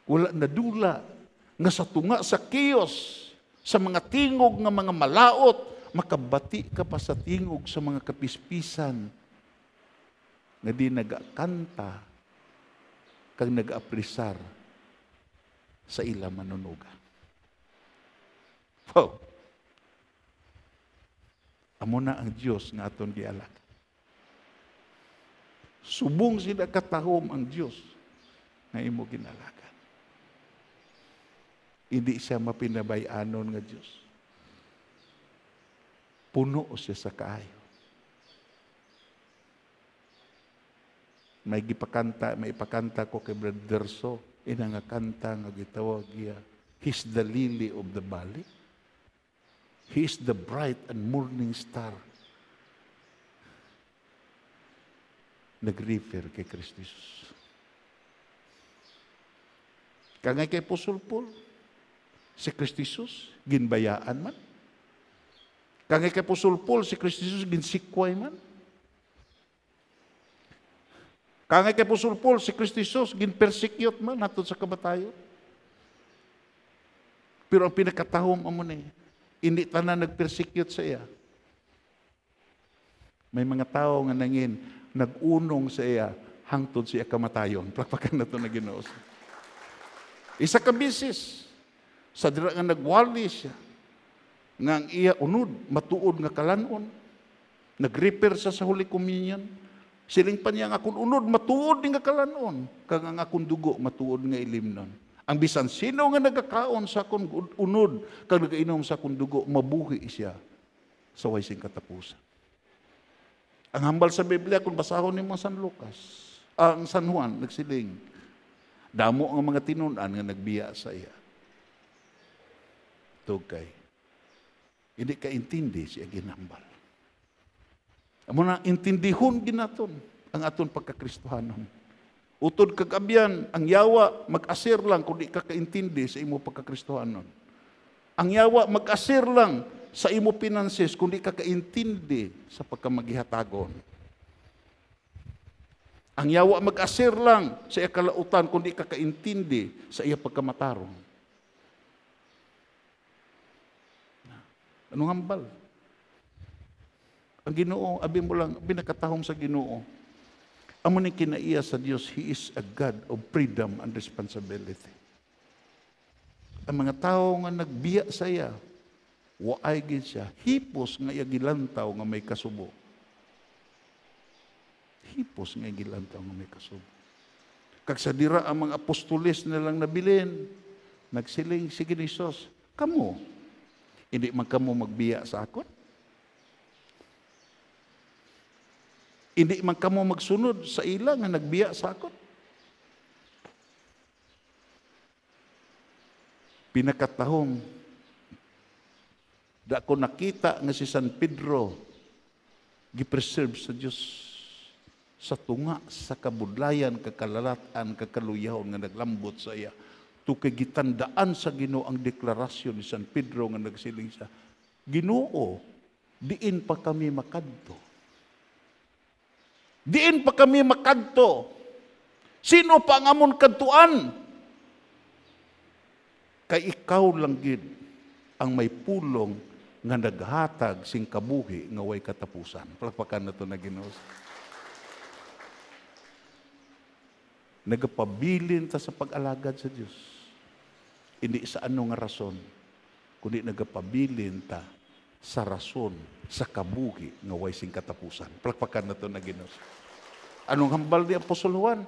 Wala na dula nga sa tunga sa kiyos, sa mga tingog nga mga malaot, makabati ka pa sa tingog sa mga kapispisan nga di nagakanta kag nag sa ilang manunugan. Wow. Amo na ang Dios nga aton gialak. Subong sila katahom ang Dios nga imo ginalakan. Hindi siya mapinabayanon nga Dios. Puno siya sa kaayo. May gipakanta, may ipakanta ko kay Brother So, ina nga kanta nga gitawag niya, He's the lily of the valley. He is the bright and morning star. Nag-refer kay Kristo Jesus. Kangay kay Apostol Paul, si Kristo Jesus, ginbayaan man. Kangay kay Apostol Paul, si Kristo Jesus, ginsikway man. Kangay kay Apostol Paul, si Kristo Jesus, ginpersecute man hatod sa kabatayon. Pero ang pinakatahom amo niya, eh, hindi pa na nag-persecute sa iya. May mga tao nga nangin, nagunong sa iya, hangtod siya kamatayon. Plakpakan na ito na ginoos. Isa ka bisis. Sa dira nga nagwali siya. Nga ang iya unod, matuod nga kalanon. nag sa sa Holy Communion. Siling pa niya nga kung unod, matuod nga kalanon. Kag nga kung dugo, matuod nga ilimnon. nun. Ang bisan sino nga nagakaon sa kun unod kag nagainom sa kun dugo mabuhi siya sa waysing katapusan. Ang hambal sa Biblia kung basahon ni mga San Lucas, ah, ang uh, San Juan nagsiling damo ang mga tinunan nga nagbiya sa iya. Tugkay. Hindi ka intindi siya ginambal. Amo na intindihon ginaton ang aton pagkakristohanon. Utod kagabyan, ang yawa, mag-asir lang kung di ka kaintindi sa imo pagkakristohanon. Ang yawa, mag-asir lang sa imo pinansis kung di ka kaintindi sa pagkamagihatagon. Ang yawa, mag-asir lang sa iya kalautan kung di ka kaintindi sa iya pagkamatarong. Anong hambal? Ang ginoo, abi mo lang, binakatahom sa ginoo Amo ni kinaiya sa Dios, He is a God of freedom and responsibility. Ang mga tao nga nagbiya saya, iya, waay gid siya, hipos nga iya gilantaw nga may kasubo. Hipos nga iya gilantaw nga may kasubo. Kag sa ang mga apostolis nilang nabilin, nagsiling si Ginisos, kamo, hindi man kamo magbiya sa akon. Hindi man kamo magsunod sa ila nga nagbiya sakot. Pinakatahong Da ko nakita nga si San Pedro gipreserve sa Dios sa tunga sa kabudlayan kakalalataan kakaluyahon nga naglambot sa iya tukay gitandaan sa Ginoo ang deklarasyon ni San Pedro nga nagsiling sa Ginoo diin pa kami makadto Diin pa kami makadto. Sino pa ang amon kadtuan? Kay ikaw lang gid ang may pulong nga naghatag sing kabuhi nga way katapusan. Palakpakan na to na Ginoo. Nagapabilin ta sa pag-alagad sa Dios. Hindi sa ano nga rason, kundi nagapabilin ta sa rason sa kabuhi nga way sing katapusan. Palakpakan na to na Ginoo. Anong hambal ni Apostol Juan?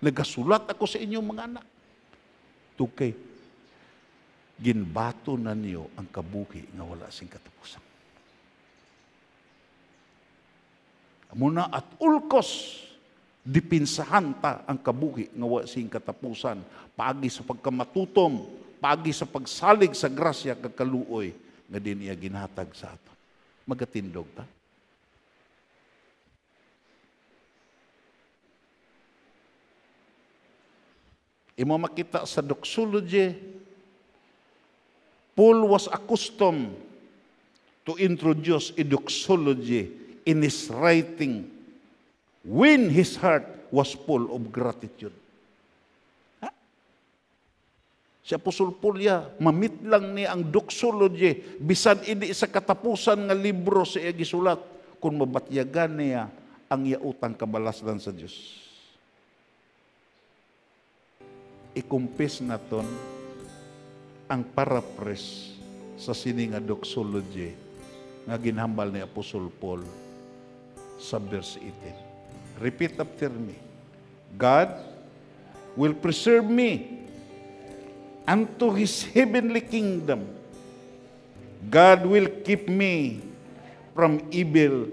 Nagasulat ako sa inyong mga anak. Tukay, ginbato na niyo ang kabuhi nga wala sing katapusan. Muna at ulkos, dipinsahan ta ang kabuhi nga wala sing katapusan. Pagi sa pagkamatutom, pagi sa pagsalig sa grasya kag kaluoy nga din iya ginhatag sa aton. Magatindog ta. Imo makita sa doxology, Paul was accustomed to introduce a doxology in his writing when his heart was full of gratitude. Si Apostol Paul ya, mamit lang ni ang doxology, bisan ini sa katapusan nga libro sa iya gisulat, kung mabatyagan niya ang yautang kabalasdan sa Diyos. Ikumpis naton ang parapres sa sini nga doxology nga ginhambal ni Apostol Paul sa verse 18. Repeat after me. God will preserve me unto his heavenly kingdom. God will keep me from evil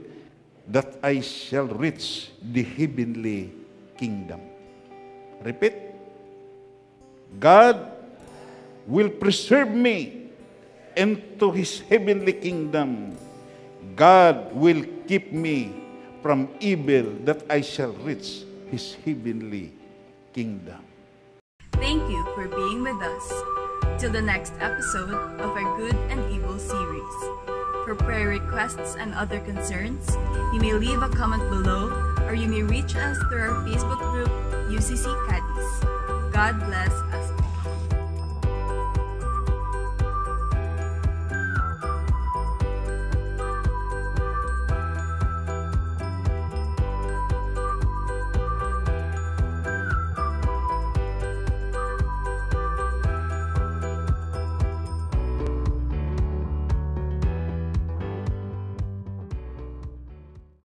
that I shall reach the heavenly kingdom. Repeat. God will preserve me into his heavenly kingdom. God will keep me from evil that I shall reach his heavenly kingdom. Thank you for being with us. Till the next episode of our Good and Evil series. For prayer requests and other concerns, you may leave a comment below or you may reach us through our Facebook group, UCC Cadiz. God bless